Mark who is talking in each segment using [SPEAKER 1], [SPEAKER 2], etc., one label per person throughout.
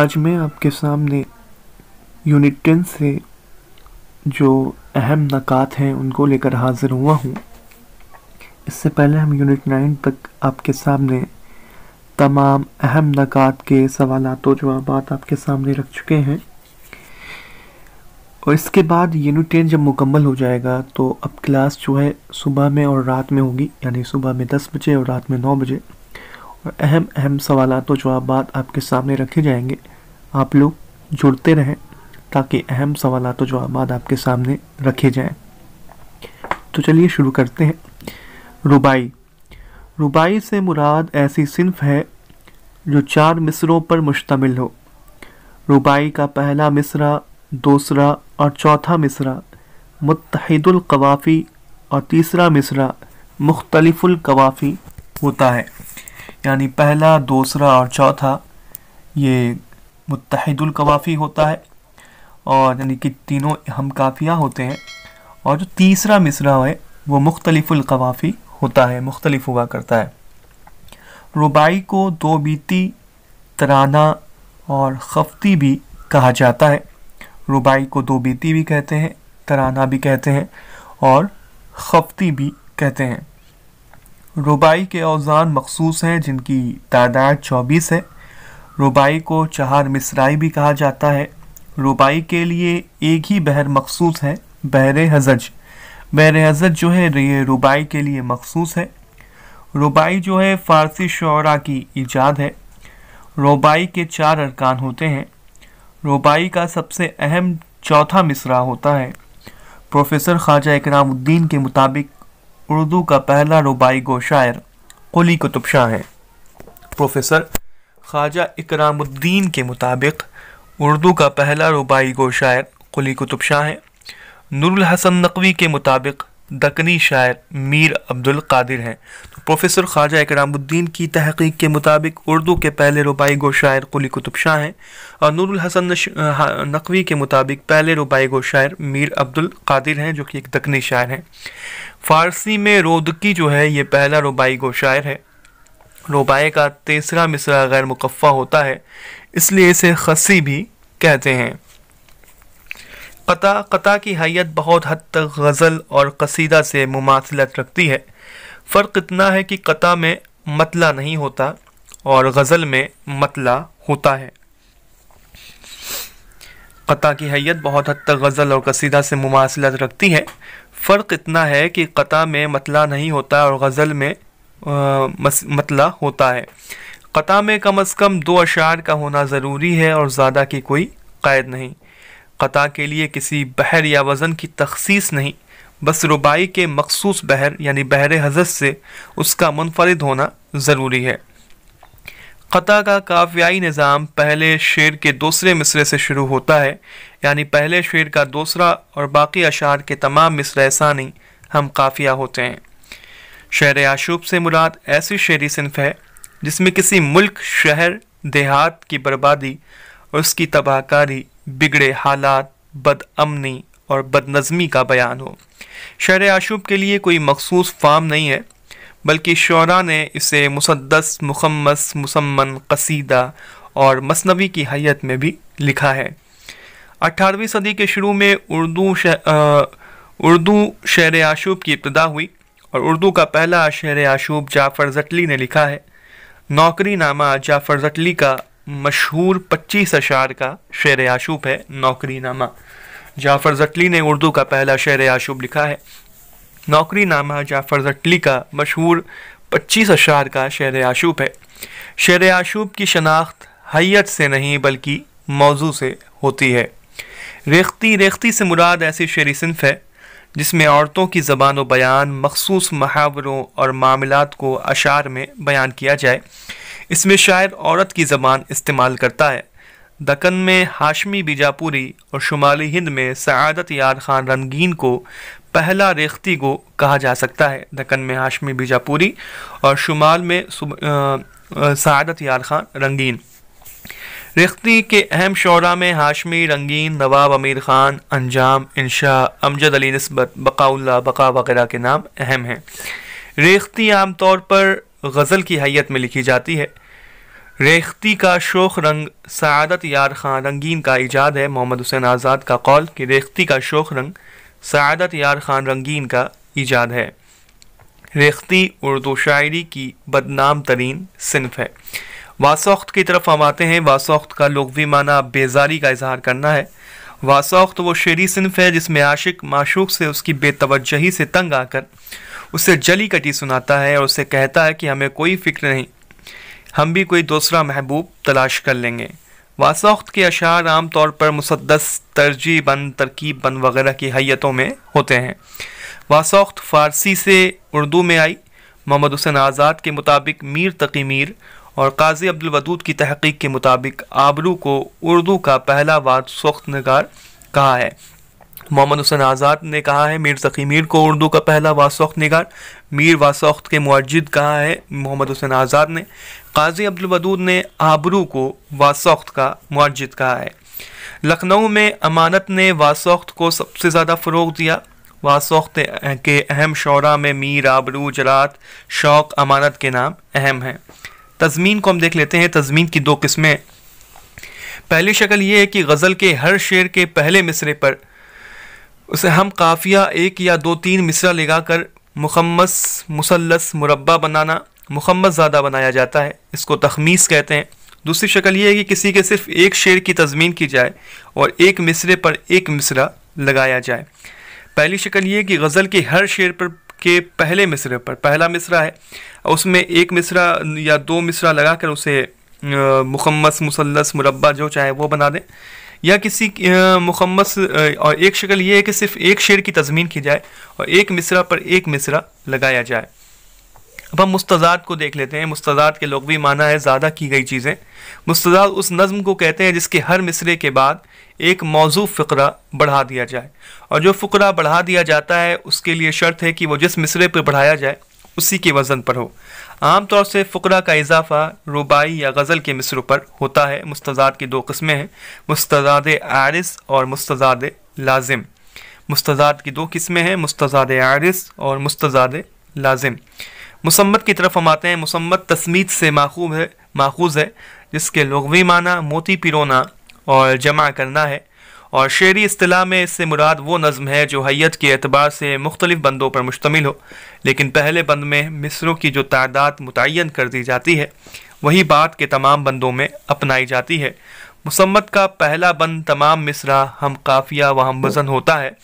[SPEAKER 1] आज मैं आपके सामने यूनिट टेन से जो अहम नक़ात हैं उनको लेकर हाज़िर हुआ हूँ इससे पहले हम यूनिट नाइन तक आपके सामने तमाम अहम नक़ात के सवालत व जवाब आपके सामने रख चुके हैं और इसके बाद यूनिट टेन जब मुकम्मल हो जाएगा तो अब क्लास जो है सुबह में और रात में होगी यानी सुबह में दस बजे और रात में नौ बजे अहम अहम सवाल तो जवाब आपके सामने रखे जाएंगे आप लोग जुड़ते रहें ताकि अहम सवाल व जवाब आपके सामने रखे जाएं तो चलिए शुरू करते हैं रुबाई रुबाई से मुराद ऐसी सिंफ है जो चार मिसरों पर मुश्तमिल हो रुबाई का पहला मिसरा दूसरा और चौथा मिसरा मुतहदुल और तीसरा मिसरा मुख्तलिफुल होता है यानी पहला दूसरा और चौथा ये मुतहदुलकवाफ़ी होता है और यानी कि तीनों हम काफिया होते हैं और जो तीसरा मिसरा है वो मुख्तलिफ़ुलकवाफ़ी होता है मुख्तलिफ हुआ करता है रुबाई को दो बीती तराना और खफ्ती भी कहा जाता है रुबाई को दो बीती भी कहते हैं तराना भी कहते हैं और खफ्ती भी कहते हैं रुबाई के औजार मखसूस हैं जिनकी तादाद चौबीस है रुबाई को चार मिसराई भी कहा जाता है रुबाई के लिए एक ही बहर मखसूस है बहर हजज बहर हजज जो है ये रुबाई के लिए मखसूस है रुबाई जो है फ़ारसी शरा की ईजाद है रुबाई के चार अरकान होते हैं रुबाई का सबसे अहम चौथा मिसरा होता है प्रोफेसर ख्वाजा इकरामुद्दीन के मुताबिक उर्दू का पहला रुबाई गो शायर कुली कुतुब शाह हैं प्रोफेसर ख्वाजा इकरामुद्दीन के मुताबिक उर्दू का पहला रुबाई गो शायर कुली कुतुब शाह हैं नूरुल हसन नकवी के मुताबिक दकनी शायर मीर अब्दुल कादिर हैं तो प्रोफेसर ख्वाजा इकरामुद्दीन की तहकीक के मुताबिक उर्दू के पहले रुबाई गो शायर कुली कुतुब शाह हैं और नूरुल हसन नकवी के मुताबिक पहले रुबाई गो शायर मीर अब्दुल कादिर हैं जो कि एक दकनी शायर हैं फ़ारसी में रोदकी जो है ये पहला रुबाई गो शायर है रुबाई का तीसरा मिसरा गैर मुकफ़ा होता है इसलिए इसे खसी भी कहते हैं कता कता की हैत बहुत हद तक गज़ल और कसीदा से मुमासलत रखती है फ़र्क इतना है कि कता में मतला नहीं होता और गज़ल में मतला होता है कता की हैत बहुत हद तक गज़ल और कसीदा से मुमासलत रखती है फ़र्क इतना है कि कता में मतला नहीं होता और गज़ल में आ, मतला होता है कता में कम अज़ कम दो अशार का होना ज़रूरी है और ज़्यादा की कोई क़ायद नहीं कता के लिए किसी बहर या वज़न की तखसीस नहीं बस रुबाई के मखसूस बहर यानी बहर हजत से उसका मुनफरद होना ज़रूरी है ख़ता का काव्याई निज़ाम पहले शेर के दूसरे मिसरे से शुरू होता है यानी पहले शेर का दूसरा और बाकी अशार के तमाम मिसरे हम काफ़िया होते हैं शहर आशूब से मुराद ऐसी शेरी सिनफ है जिसमें किसी मुल्क शहर देहात की बर्बादी और उसकी तबाहकारी बिगड़े हालात बदअमनी और बदनज़मी का बयान हो शहर आशुब के लिए कोई मखसूस फार्म नहीं है बल्कि शरा ने इसे मुसदस मुखमस मुसमन कसीदा और मसनवी की हयत में भी लिखा है अठारहवीं सदी के शुरू में उर्दू शह, उर्दू शेर आशुब की इब्तदा हुई और उर्दू का पहला शहर आशुब जाफ़र जटली ने लिखा है नौकरी नामा जाफ़र जटली का मशहूर पच्चीस अशार का शेर आशूब है नौकरी नामा जाफ़र जटली ने उर्दू का पहला शेर आशुब लिखा है नौकरी नामा जाफ़र जटली का मशहूर पच्चीस अशार का शेर आशूब है शेर आशूब की शनाख्त हयत से नहीं बल्कि मौजू से होती है रेखती रेखती से मुराद ऐसी शेरी सिंफ है जिसमें औरतों की ज़बान व बयान मखसूस महावरों और मामलात को अशार में बयान किया जाए इसमें शायर औरत की ज़बान इस्तेमाल करता है दक्कन में हाशमी बीजापुरी और शुमाली हिंद में सदत यार खान रंगीन को पहला रेख्ती गो कहा जा सकता है दक्कन में हाशमी बीजापुरी और शुमाल में सदत यार खान रंगीन रेख्ती के अहम शरा में हाशमी रंगीन नवाब अमीर ख़ान अंजाम इंशा अमजद अली नस्बत बकाउल्ला बका वगैरह के नाम अहम हैं रेख्ती आमतौर पर गज़ल की हैत में लिखी जाती है रेख्ती का शोख रंग सदत यार खां रंगीन का इजाद है मोहम्मद हुसैन आज़ाद का कौल कि रेख्ती का शोख रंग सदत यार खान रंगीन का इजाद है रेख्ती उर्दू शायरी की बदनाम तरीन सिनफ है वासोख्त की तरफ हम आते हैं वासोख्त का लोकवी माना बेजारी का इजहार करना है वासोख्त वो शेरी सिनफ है जिसमें आशिक माशूक से उसकी बेतवजही से तंग आकर उसे जली कटी सुनाता है और उसे कहता है कि हमें कोई फिक्र नहीं हम भी कोई दूसरा महबूब तलाश कर लेंगे वासाख्त के अशार आम तौर पर मुसदस तरजी बंद तरकीब बंद वगैरह की हैतों में होते हैं वासाख्त फ़ारसी से उर्दू में आई मोहम्मद हुसैन आज़ाद के मुताबिक मीर तकी मीर और काजी अब्दुलवदूद की तहकीक के मुताबिक आबरू को उर्दू का पहला वाद सख्त नगार कहा है मोहम्मद हुसैन आज़ाद ने कहा है मीर सकी मीर को उर्दू का पहला वासौख्त निगार मीर वासौख्त के मुआजद कहा है मोहम्मद हुसैन आज़ाद ने काजी अब्दुलवदूद ने आबरू को वासौख्त का मुआजद कहा है लखनऊ में अमानत ने वासौख्त को सबसे ज़्यादा फ़रोग दिया वासौख्त के अहम शौरा में मीर आबरू जरात शौक अमानत के नाम अहम हैं तजमीन को हम देख लेते हैं तजमीन की दो किस्में पहली शक्ल ये है कि गज़ल के हर शेर के पहले मिसरे पर उसे हम काफिया एक या दो तीन मिसरा लगा कर मुखम्मस मुसलस मुरबा बनाना मुखमस ज़्यादा बनाया जाता है इसको तखमीस कहते हैं दूसरी शक्ल ये है कि किसी के सिर्फ एक शेर की तजमीन की जाए और एक मिसरे पर एक मिसरा लगाया जाए पहली शक्ल ये है कि गज़ल के हर शेर पर के पहले मिसरे पर पहला मिसरा है उसमें एक मिसरा या दो मिसरा लगा कर उसे मुखमस मुसलस मुरबा जो चाहे वो बना दें या किसी मुखमस और एक शक्ल यह है कि सिर्फ एक शेर की तजमीन की जाए और एक मिसरा पर एक मिसरा लगाया जाए अब हम मुस्तजाद को देख लेते हैं मुस्तजाद के लोग भी माना है ज़्यादा की गई चीज़ें मुस्तजाद उस नज़म को कहते हैं जिसके हर मिसरे के बाद एक मौजू फ़रा बढ़ा दिया जाए और जो फ़करा बढ़ा दिया जाता है उसके लिए शर्त है कि वह जिस मिसरे पर बढ़ाया जाए उसी के वज़न पर हो आमतौर से फ़करा का इजाफा रुबाई या गज़ल के मिसरों पर होता है मुस्तजाद की दो कस्में हैं मुस्तजाद आरिस और मुस्तजाद लाजिम मुस्तजाद की दो किस्में हैं मुस्तजाद आरिस और मुस्तजाद लाजिम मुसम्मत की तरफ हम आते हैं मुसम्मत तस्मीत से माखूब है माखूज है जिसके लगवी माना मोती पिरोना और जमा करना है और शेरी अतलाह में इससे मुराद वो नज़म है जो हैत के अतबार से मुख्तलिफ बंदों पर मुश्तमिल हो लेकिन पहले बंद में मिसरों की जो तादाद मुतन कर दी जाती है वही बात के तमाम बंदों में अपनाई जाती है मुसम्मत का पहला बंद तमाम मिसरा हम काफिया व हम वज़न होता है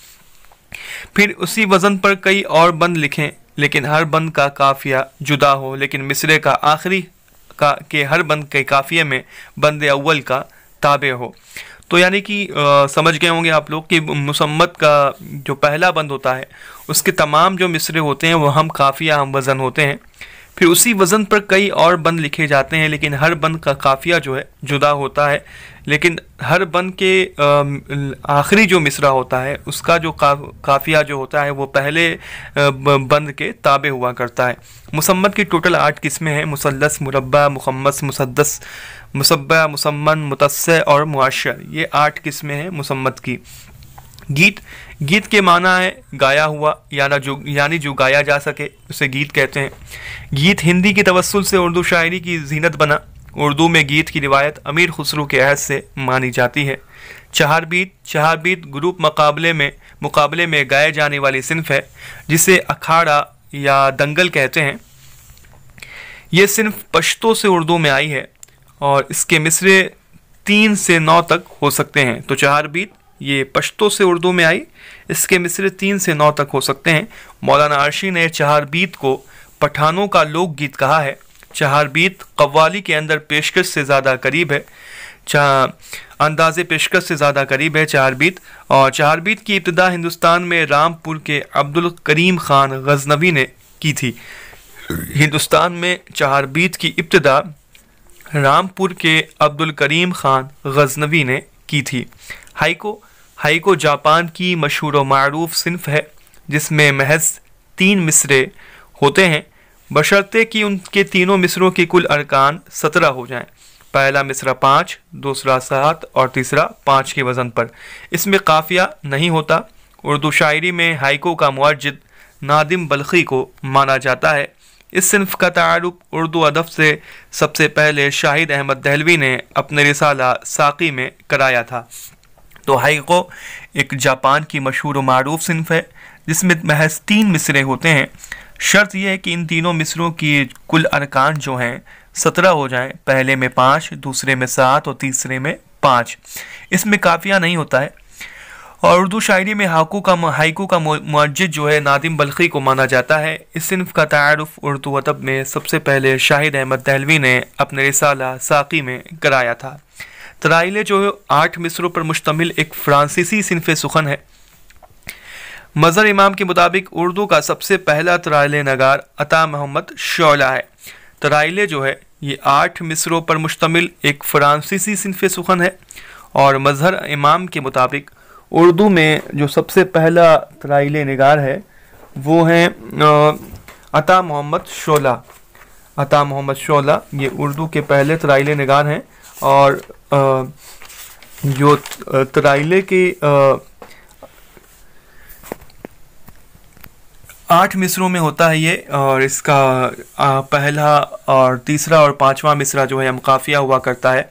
[SPEAKER 1] फिर उसी वज़न पर कई और बंद लिखें लेकिन हर बंद का काफिया जुदा हो लेकिन मिसरे का आखिरी का के हर बंद के काफ़िया में बंद अव्वल का ताबे हो तो यानी कि समझ गए होंगे आप लोग कि मुसम्मत का जो पहला बंद होता है उसके तमाम जो मिसरे होते हैं वह हम काफ़ी अहम वज़न होते हैं फिर उसी वज़न पर कई और बंद लिखे जाते हैं लेकिन हर बंद का काफिया जो है जुदा होता है लेकिन हर बंद के आखिरी जो मिसरा होता है उसका जो का, काफिया जो होता है वो पहले बंद के ताबे हुआ करता है मुसम्मत की टोटल आठ किस्में हैं मुसलस मुरबा मुखम्मस मुसदस मुसब्बा मुसम्मन मुतस्से और मुआशर ये आठ किस्में हैं मुसम्मत की गीत गीत के माना है गाया हुआ याना जो यानी जो गाया जा सके उसे गीत कहते हैं गीत हिंदी की तवसल से उर्दू शायरी की जीनत बना उर्दू में गीत की रिवायत अमीर खुसरू के अहद से मानी जाती है चार बीत चार बीत ग्रुप मुकाबले में मुकाबले में गाए जाने वाली सिनफ है जिसे अखाड़ा या दंगल कहते हैं ये सिनफ पश्तों से उर्दू में आई है और इसके मिसरे तीन से नौ तक हो सकते हैं तो चार बीत ये पश्तो से उर्दू में आई इसके मिसरे तीन से नौ तक हो सकते हैं मौलाना अर्शी ने चहार बीत को पठानों का लोकगीत कहा है चहार बीत कव्वाली के अंदर पेशकश से ज़्यादा करीब है चाह अंदाज़ पेशकश से ज़्यादा करीब है चहार बीत और चहार बीत की इब्तदा हिंदुस्तान में रामपुर के अब्दुल करीम ख़ान गजनवी ने की थी हिंदुस्तान में चहार बीत की इब्तदा रामपुर के अब्दुल करीम ख़ान गजनवी ने की थी हाइको हाइको जापान की मशहूर व मरूफ सिंफ है जिसमें महज तीन मिसरे होते हैं बशर्ते कि उनके तीनों मिसरों के कुल अरकान सत्रह हो जाएं पहला मिसरा पाँच दूसरा सात और तीसरा पाँच के वज़न पर इसमें काफिया नहीं होता उर्दू शायरी में हाइको का मुआजद नादिम बल्खी को माना जाता है इस सिंफ का तारुफ उर्दू अदब से सबसे पहले शाहिद अहमद दहलवी ने अपने रिसाला साकी में कराया था तो हाइको एक जापान की मशहूर व मरूफ सिनफ है जिसमें महज तीन मिसरे होते हैं शर्त यह है कि इन तीनों मिसरों की कुल अरकान जो हैं सत्रह हो जाएं पहले में पाँच दूसरे में सात और तीसरे में पाँच इसमें काफिया नहीं होता है और उर्दू शायरी में हाकू का हाइकू का मस्जिद जो है नादिम बल्खी को माना जाता है इस सिनफ का तारफ़ उर्दू अदब में सबसे पहले शाहिद अहमद दहलवी ने अपने रिसाला साकी में कराया था तराइले जो आठ मिसरों पर मुश्तमिल एक फ्रांसीसी सिनफ सुखन है मज़र इमाम के मुताबिक उर्दू का सबसे पहला तराइल नगार अता मोहम्मद शौला है तराइले जो है ये आठ मिसरों पर मुश्तमिल एक फ्रांसीसी सिनफ सुखन है और मज़हर इमाम के मुताबिक उर्दू में जो सबसे पहला तराइल नगार है वो है अता मोहम्मद शोला अता मोहम्मद शोला ये उर्दू के पहले तराइल नगार हैं और जो तराइले के आठ मिसरों में होता है ये और इसका पहला और तीसरा और पांचवा मिसरा जो है हमकाफिया हुआ करता है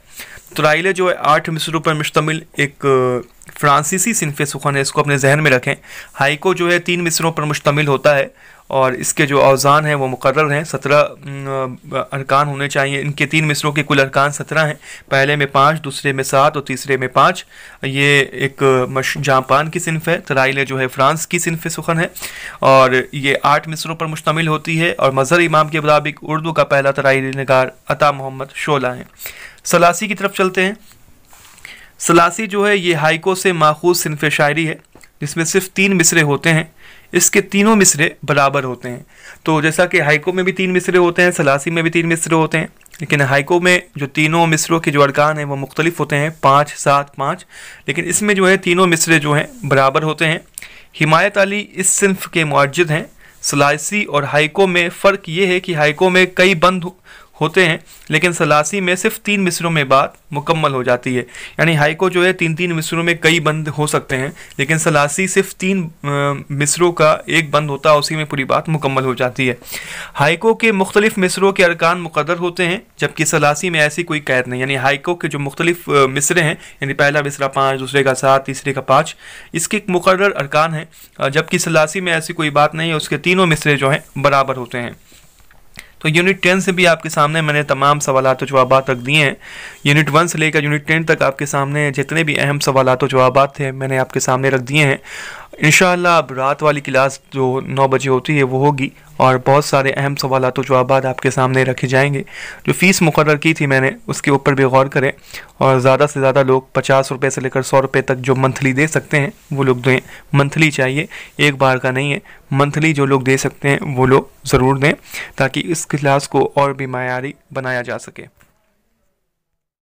[SPEAKER 1] तराइले जो है आठ मिसरों पर मुश्तमिल एक फ्रांसीसी सिनफ सुखन है इसको अपने जहन में रखें हाइको जो है तीन मिसरों पर मुश्तमिल होता है और इसके जो अवजान हैं वो मुकर हैं सत्रह अरकान होने चाहिए इनके तीन मिसरों के कुल अरकान सत्रह हैं पहले में पाँच दूसरे में सात और तीसरे में पाँच ये एक जापान की सिनफ है तराइले जो है फ्रांस की सिनफ सुखन है और ये आठ मिसरों पर मुश्तमिल होती है और मज़हर इमाम के मुताबिक उर्दू का पहला तराइल नगार अता मोहम्मद शोला है सलासी की तरफ चलते हैं सलासी जो है ये हाइको से माखूज सिनफ शायरी है जिसमें सिर्फ तीन मिसरे होते हैं इसके तीनों मिसरे बराबर होते हैं तो जैसा कि हाइको में भी तीन मिसरे होते हैं सलासी में भी तीन मिसरे होते हैं लेकिन हाइको में जो तीनों मिसरों के जो अरकान हैं वो मुख्तलिफ होते हैं पाँच सात पाँच लेकिन इसमें जो है तीनों मिसरे जो हैं बराबर होते हैं हिमायत अली इस सिनफ के मुआजद हैं सलासी और हाइको में फ़र्क ये है कि हाइको में कई बंद होते हैं लेकिन सलासी में सिर्फ तीन मिसरों में बात मुकम्मल हो जाती है यानी हाइको जो है तीन तीन मिसरों में कई बंद हो सकते हैं लेकिन सलासी सिर्फ तीन मिसरों का एक बंद होता है उसी में पूरी बात मुकम्मल हो जाती है हाइको के मुख्तलिफ मिसरों के अरकान मुकदर होते हैं जबकि सलासी में ऐसी कोई कैद नहीं यानी हाइको के जो मुख्तलिफ मिसरे हैं यानी पहला मिसरा पाँच दूसरे का सात तीसरे का पाँच इसके मुकर अरकान हैं जबकि सलासी में ऐसी कोई बात नहीं है उसके तीनों मिसरे जो हैं बराबर होते हैं तो यूनिट टेन से भी आपके सामने मैंने तमाम सवाल तो जवाब रख दिए हैं यूनिट वन से लेकर यूनिट टेन तक आपके सामने जितने भी अहम सवाल तो जवाब थे मैंने आपके सामने रख दिए हैं इन अब रात वाली क्लास जो नौ बजे होती है वो होगी और बहुत सारे अहम सवाल तो जवाब आपके सामने रखे जाएंगे जो फ़ीस मुकर की थी मैंने उसके ऊपर भी गौर करें और ज़्यादा से ज़्यादा लोग पचास रुपये से लेकर सौ रुपये तक जो मंथली दे सकते हैं वो लोग दें मंथली चाहिए एक बार का नहीं है मंथली जो लोग दे सकते हैं वो लोग ज़रूर दें ताकि इस क्लास को और भी मैारी बनाया जा सके